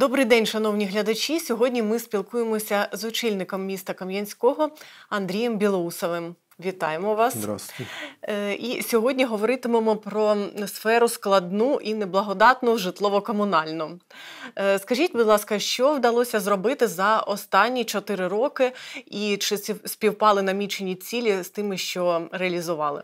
Добрий день, шановні глядачі. Сьогодні ми спілкуємося з очільником міста Кам'янського Андрієм Білоусовим. Вітаємо вас. Здравствуйте. Е, і сьогодні говоритимемо про сферу складну і неблагодатну житлово-комунальну. Е, скажіть, будь ласка, що вдалося зробити за останні чотири роки, і чи співпали намічені цілі з тими, що реалізували?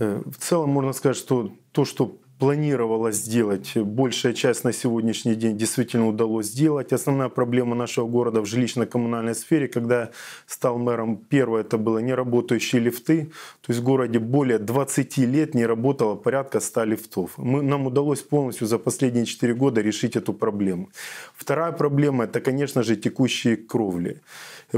Е, в цілому можна сказать, що то, що. планировалось сделать. Большая часть на сегодняшний день действительно удалось сделать. Основная проблема нашего города в жилищно-коммунальной сфере, когда стал мэром, первое это было неработающие лифты. То есть в городе более 20 лет не работало порядка 100 лифтов. Мы, нам удалось полностью за последние 4 года решить эту проблему. Вторая проблема это, конечно же, текущие кровли.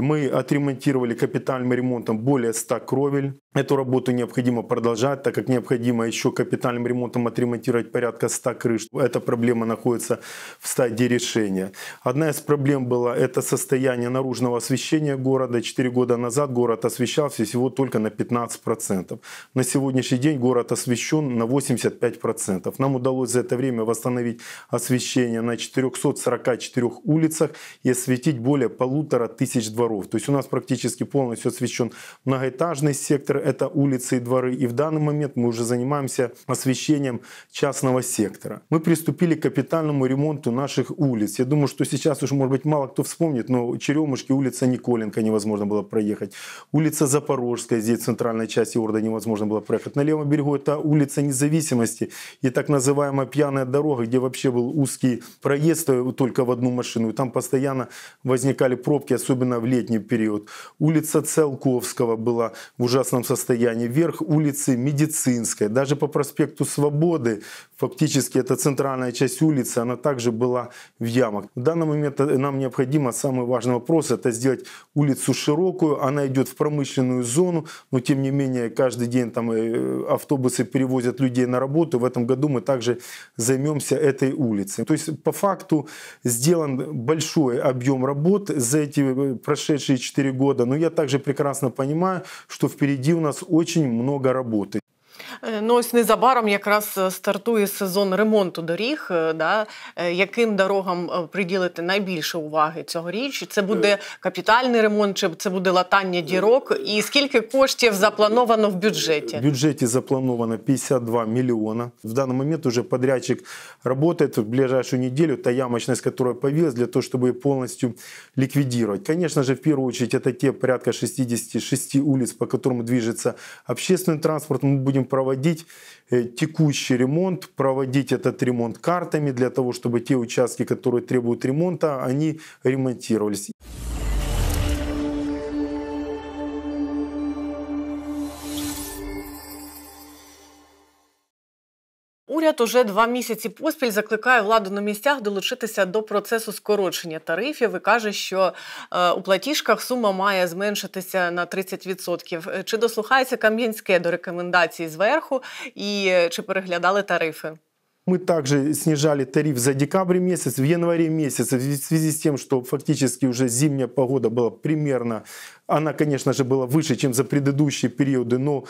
Мы отремонтировали капитальным ремонтом более 100 кровель. Эту работу необходимо продолжать, так как необходимо еще капитальным ремонтом отремонтировать порядка 100 крыш. Эта проблема находится в стадии решения. Одна из проблем была это состояние наружного освещения города. Четыре года назад город освещался всего только на 15%. На сегодняшний день город освещен на 85%. Нам удалось за это время восстановить освещение на 444 улицах и осветить более полутора тысяч дворов дворов. То есть у нас практически полностью освещен многоэтажный сектор, это улицы и дворы. И в данный момент мы уже занимаемся освещением частного сектора. Мы приступили к капитальному ремонту наших улиц. Я думаю, что сейчас уже, может быть, мало кто вспомнит, но Черемушки, улица Николенко невозможно было проехать. Улица Запорожская, здесь в центральной части города невозможно было проехать. На левом берегу это улица Независимости и так называемая пьяная дорога, где вообще был узкий проезд э, только в одну машину. И там постоянно возникали пробки, особенно в летний период. Улица Целковского была в ужасном состоянии. Верх улицы Медицинской, даже по проспекту Свободы, фактически это центральная часть улицы, она также была в ямах. В данный момент э, нам необходимо самый важный вопрос, это сделать улицу широкую, она идет в промышленную зону, но тем не менее каждый день там э, автобусы перевозят людей на работу. В этом году мы также займемся этой улицей. То есть по факту сделан большой объем работ за эти э, прошедшие прошедшие 4 года, но я также прекрасно понимаю, что впереди у нас очень много работы. Е, ну ось незабаром якраз е, стартує сезон ремонту доріг, е, да, яким дорогам приділити найбільше уваги цьогоріч? Це буде капітальний ремонт, чи це буде латання дірок? І скільки коштів заплановано в бюджеті? В бюджеті заплановано 52 мільйона. В даний момент вже подрядчик працює в ближайшу неділю, та ямочність, яка появилась, для того, щоб її повністю ліквідувати. Звісно ж, в першу чергу, це ті порядка 66 улиць, по яким движеться общественний транспорт. Ми будемо проводити проводить э, текущий ремонт, проводить этот ремонт картами для того, чтобы те участки, которые требуют ремонта, они ремонтировались. Уряд уже два місяці поспіль закликає владу на місцях долучитися до процесу скорочення тарифів і каже, що е, у платіжках сума має зменшитися на 30%. Е, чи дослухається Кам'янське до рекомендацій зверху і е, чи переглядали тарифи? Мы также снижали тариф за декабрь месяц, в январе месяц, в связи с тем, что фактически уже зимняя погода была примерно, она, конечно же, была выше, чем за предыдущие периоды, но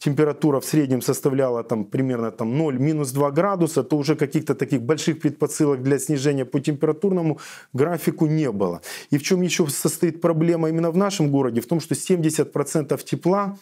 температура в среднем составляла там примерно там 0, минус 2 градуса, то уже каких-то таких больших предпосылок для снижения по температурному графику не было. И в чем еще состоит проблема именно в нашем городе? В том, что 70% тепла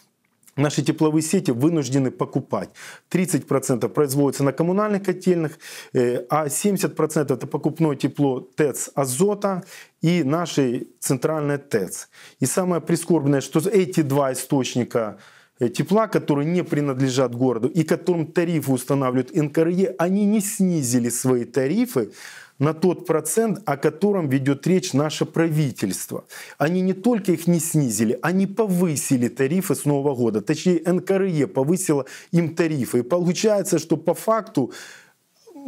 Наши тепловые сети вынуждены покупать. 30% производится на коммунальных котельных, э, а 70% это покупное тепло ТЭЦ «Азота» и нашей центральной ТЭЦ. И самое прискорбное, что эти два источника – Э, тепла, которые не принадлежат городу и которым тарифы устанавливают НКРЕ, они не снизили свои тарифы на тот процент, о котором ведет речь наше правительство. Они не только их не снизили, они повысили тарифы с Нового года. Точнее, НКРЕ повысила им тарифы. И получается, что по факту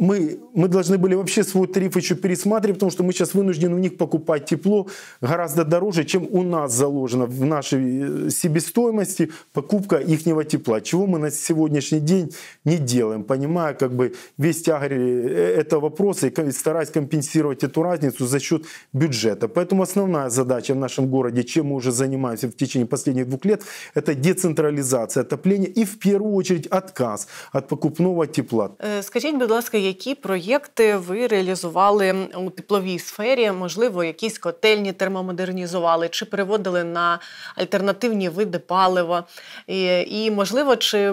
мы, мы должны были вообще свой тариф еще пересматривать, потому что мы сейчас вынуждены у них покупать тепло гораздо дороже, чем у нас заложено в нашей э, себестоимости покупка ихнего тепла, чего мы на сегодняшний день не делаем, понимая как бы весь тягр э, этого вопроса и стараясь компенсировать эту разницу за счет бюджета. Поэтому основная задача в нашем городе, чем мы уже занимаемся в течение последних двух лет, это децентрализация отопления и в первую очередь отказ от покупного тепла. Э, скажите, будь ласка, які проєкти ви реалізували у тепловій сфері? Можливо, якісь котельні термомодернізували, чи переводили на альтернативні види палива? І, і можливо, чи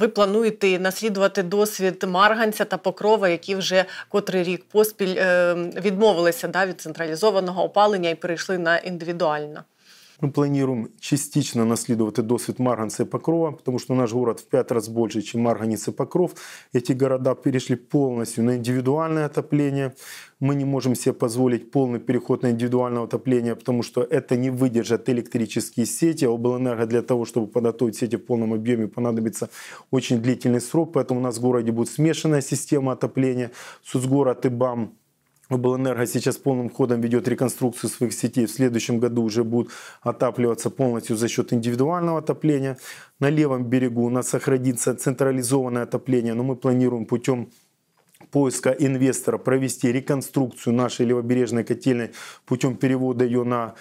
ви плануєте наслідувати досвід Марганця та Покрова, які вже котрий рік поспіль ем, відмовилися да, від централізованого опалення і перейшли на індивідуальне? Мы планируем частично наследовать досвід Марганца і Покрова, потому что наш город в п'ять раз больше, чем Марганець і Покров. Эти города перешли полностью на индивидуальное отопление. Мы не можем себе позволить полный переход на индивидуальное отопление, потому что это не выдержат электрические сети. Облэнерго для того, чтобы подготовить сети в полном объеме, понадобится очень длительный срок. Поэтому у нас в городе будет смешанная система отопления. Соцгород и БАМ Облэнерго сейчас полным ходом ведет реконструкцию своих сетей. В следующем году уже будут отапливаться полностью за счет индивидуального отопления. На левом берегу у нас сохранится централизованное отопление, но мы планируем путем поиска инвестора провести реконструкцию нашей левобережной котельной путем перевода ее на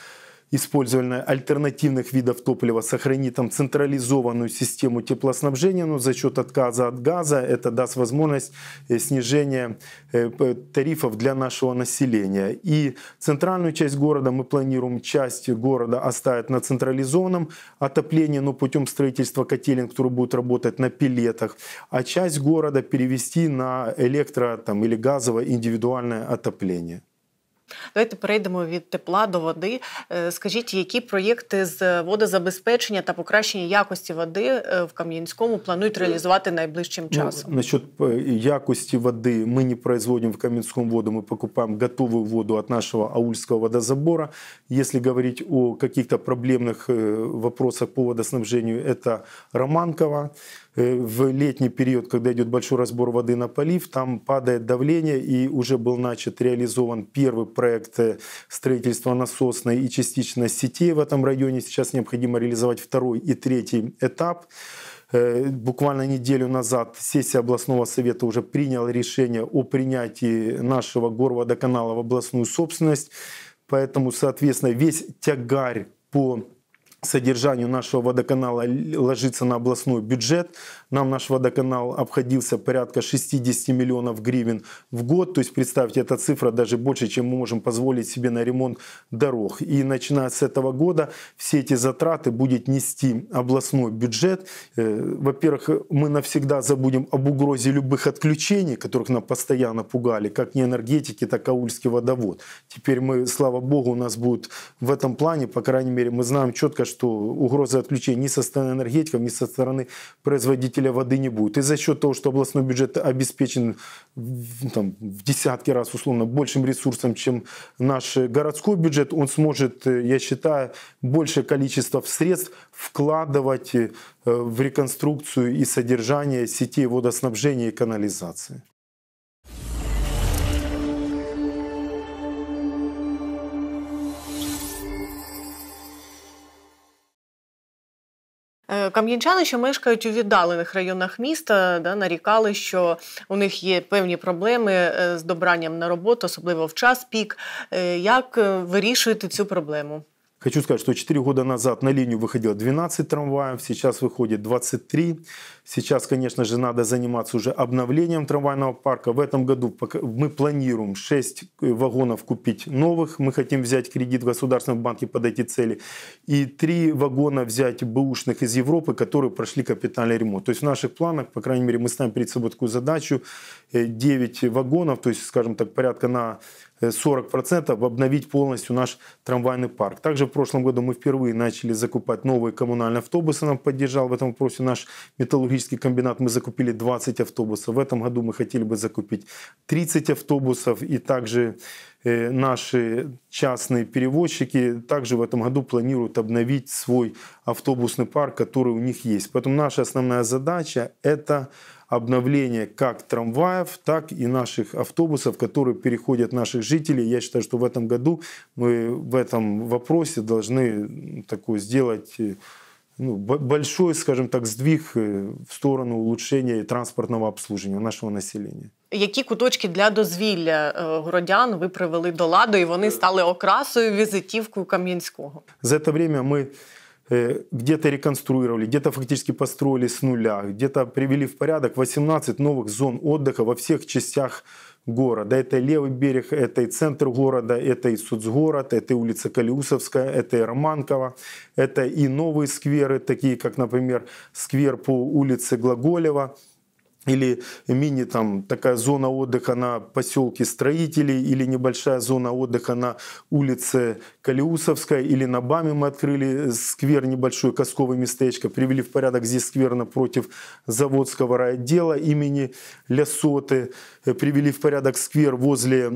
использования альтернативных видов топлива сохранит там централизованную систему теплоснабжения, но за счет отказа от газа это даст возможность э, снижения э, тарифов для нашего населения. И центральную часть города мы планируем часть города оставить на централизованном отоплении, но путем строительства котелин, которые будут работать на пилетах, а часть города перевести на электро там, или газовое индивидуальное отопление. Давайте перейдемо від тепла до води. Е, скажіть, які проєкти з водозабезпечення та покращення якості води е, в Кам'янському планують реалізувати найближчим ну, часом? Ну, насчет е, якости воды мы не производим в Каменском воду, мы покупаем готовую воду от нашего аульского водозабора. Если говорить о каких-то проблемных э, по водоснабжению, это Романково. Э, в летний период, когда идет большой разбор воды на полив, там падает давление, и уже был начат реализован первый проект э, строительства насосной и частично сетей в этом районе. Сейчас необходимо реализовать второй и третий этап. Э, буквально неделю назад сессия областного совета уже приняла решение о принятии нашего горводоканала в областную собственность. Поэтому, соответственно, весь тягарь по содержанию нашего водоканала ложится на областной бюджет. Нам наш водоканал обходился порядка 60 миллионов гривен в год. То есть представьте, эта цифра даже больше, чем мы можем позволить себе на ремонт дорог. И начиная с этого года все эти затраты будет нести областной бюджет. Э, во-первых, мы навсегда забудем об угрозе любых отключений, которых нам постоянно пугали, как не энергетики, так и Аульский водовод. Теперь мы, слава богу, у нас будет в этом плане, по крайней мере, мы знаем четко, что угрозы отключения ни со стороны энергетиков, ни со стороны производителя воды не будет. И за счет того, что областной бюджет обеспечен там, в десятки раз условно большим ресурсом, чем наш городской бюджет, он сможет, э, я считаю, большее количество средств вкладывать э, в реконструкцию и содержание сетей водоснабжения и канализации. Е, кам'янчани, що мешкають у віддалених районах міста, да, нарікали, що у них є певні проблеми е, з добранням на роботу, особливо в час пік. Е, як вирішуєте цю проблему? Хочу сказать, что 4 года назад на линию выходило 12 трамваев, сейчас выходит 23. Сейчас, конечно же, надо заниматься уже обновлением трамвайного парка. В этом году мы планируем 6 э, вагонов купить новых. Мы хотим взять кредит в Государственном банке под эти цели. И 3 вагона взять бэушных из Европы, которые прошли капитальный ремонт. То есть в наших планах, по крайней мере, мы ставим перед собой такую задачу 9 э, вагонов, то есть, скажем так, порядка на 40%, э, обновить полностью наш трамвайный парк. Также в прошлом году мы впервые начали закупать новые коммунальные автобусы. Нам поддержал в этом вопросе наш металлургический комбинат. Мы закупили 20 автобусов. В этом году мы хотели бы закупить 30 автобусов и также Э, наши частные перевозчики также в этом году планируют обновить свой автобусный парк, который у них есть. Поэтому наша основная задача – это обновление как трамваев, так и наших автобусов, которые переходят наших жителей. Я считаю, что в этом году мы в этом вопросе должны такой сделать э, ну, большой, скажем так, сдвиг э, в сторону улучшения транспортного обслуживания нашего населения. які куточки для дозвілля е, городян ви привели до ладу, і вони стали окрасою візитівкою Кам'янського. За це время ми е, где-то реконструировали, где-то фактически построили с нуля, где-то привели в порядок 18 новых зон отдыха во всех частях города. Это левый берег, это и центр города, это и соцгород, это и улица Калиусовская, это и Романкова, это и новые скверы, такие как, например, сквер по улице Глаголева – или мини там такая зона отдыха на поселке строителей, или небольшая зона отдыха на улице Калиусовской, или на БАМе мы открыли сквер небольшой, Косковое местечко, привели в порядок здесь сквер напротив заводского райотдела имени Лясоты, э, привели в порядок сквер возле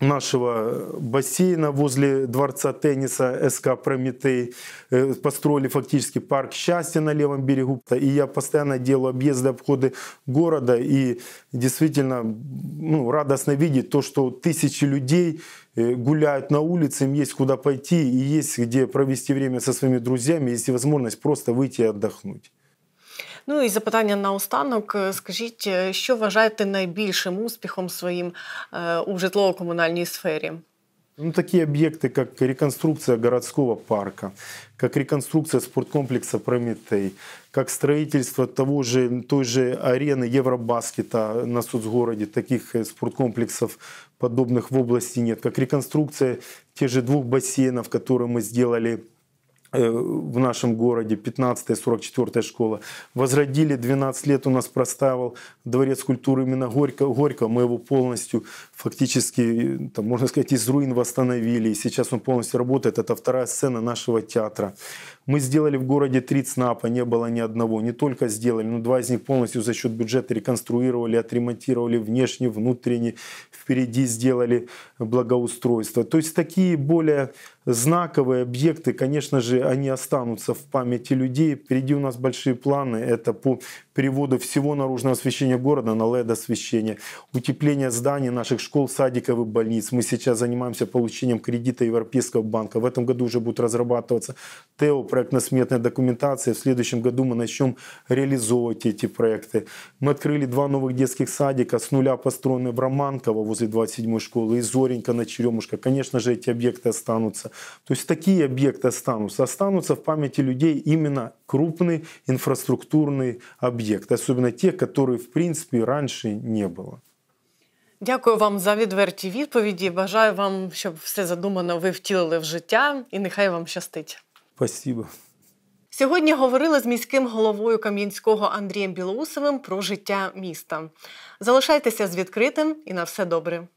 нашего бассейна возле дворца тенниса СК «Прометей». Э, построили фактически парк счастья на левом берегу. И я постоянно делаю объезды, обходы города. И действительно ну, радостно видеть то, что тысячи людей э, гуляют на улице, им есть куда пойти и есть где провести время со своими друзьями, есть возможность просто выйти и отдохнуть. Ну і запитання на останок. Скажіть, що вважаєте найбільшим успіхом своїм у житлово-комунальній сфері? Ну, такие объекты, как реконструкция городского парка, как реконструкция спорткомплекса «Прометей», как строительство того же, той же арены Евробаскета на соцгороде, таких э, спорткомплексов подобных в области нет, как реконструкция тех же двух бассейнов, которые мы сделали Э, в нашем городе, 15-я, 44 школа. Возродили, 12 лет у нас проставил Дворец культуры именно Горького. Горько Мы его полностью фактически, там, можно сказать, из руин восстановили. Сейчас он полностью работает. Это вторая сцена нашего театра. Мы сделали в городе три ЦНАПа, не было ни одного. Не только сделали, но два из них полностью за счет бюджета реконструировали, отремонтировали внешне, внутренне. Впереди сделали благоустройство. То есть такие более знаковые объекты, конечно же, они останутся в памяти людей. Впереди у нас большие планы. Это по переводу всего наружного освещения города на LED-освещение. Утепление зданий наших школ, садиков и больниц. Мы сейчас занимаемся получением кредита Европейского банка. В этом году уже будут разрабатываться ТЭО, проектно-сметная документация. В следующем году мы начнем реализовывать эти проекты. Мы открыли два новых детских садика с нуля построены в Романково возле 27-й школы и Зоренька на Черемушка. Конечно же, эти объекты останутся. То есть такие объекты останутся. Останутся в памяти людей именно крупный инфраструктурный объект, особенно те, которые в принципе раньше не было. Дякую вам за відверті відповіді. Бажаю вам, щоб все задумано ви втілили в життя, і нехай вам щастить. Спасибо. Сьогодні говорили з міським головою Кам'янського Андрієм Білоусовим про життя міста. Залишайтеся з відкритим і на все добре.